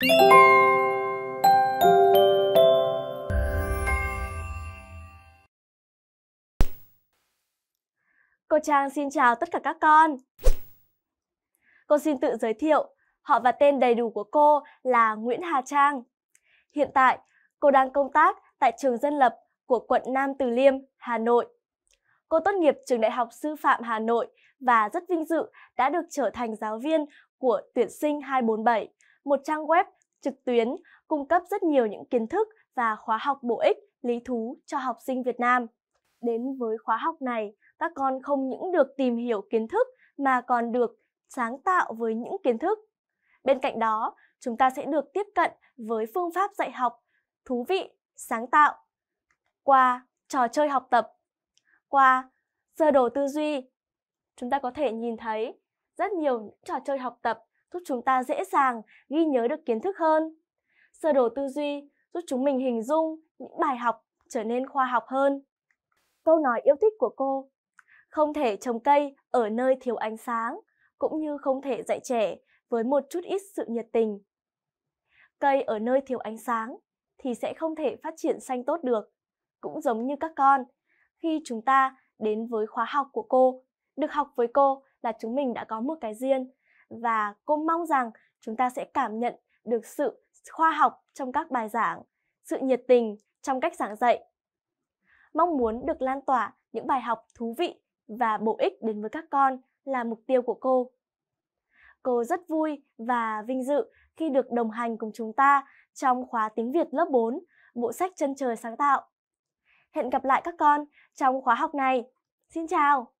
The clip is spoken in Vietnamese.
Cô Trang xin chào tất cả các con. Cô xin tự giới thiệu, họ và tên đầy đủ của cô là Nguyễn Hà Trang. Hiện tại, cô đang công tác tại trường dân lập của quận Nam Từ Liêm, Hà Nội. Cô tốt nghiệp trường Đại học Sư phạm Hà Nội và rất vinh dự đã được trở thành giáo viên của tuyển sinh 247 một trang web trực tuyến cung cấp rất nhiều những kiến thức và khóa học bổ ích, lý thú cho học sinh Việt Nam. Đến với khóa học này, các con không những được tìm hiểu kiến thức mà còn được sáng tạo với những kiến thức. Bên cạnh đó, chúng ta sẽ được tiếp cận với phương pháp dạy học thú vị, sáng tạo qua trò chơi học tập, qua sơ đồ tư duy. Chúng ta có thể nhìn thấy rất nhiều những trò chơi học tập giúp chúng ta dễ dàng ghi nhớ được kiến thức hơn. Sơ đồ tư duy giúp chúng mình hình dung những bài học trở nên khoa học hơn. Câu nói yêu thích của cô Không thể trồng cây ở nơi thiếu ánh sáng, cũng như không thể dạy trẻ với một chút ít sự nhiệt tình. Cây ở nơi thiếu ánh sáng thì sẽ không thể phát triển xanh tốt được. Cũng giống như các con, khi chúng ta đến với khóa học của cô, được học với cô là chúng mình đã có một cái riêng và cô mong rằng chúng ta sẽ cảm nhận được sự khoa học trong các bài giảng, sự nhiệt tình trong cách giảng dạy. Mong muốn được lan tỏa những bài học thú vị và bổ ích đến với các con là mục tiêu của cô. Cô rất vui và vinh dự khi được đồng hành cùng chúng ta trong khóa tiếng Việt lớp 4, bộ sách chân trời sáng tạo. Hẹn gặp lại các con trong khóa học này. Xin chào!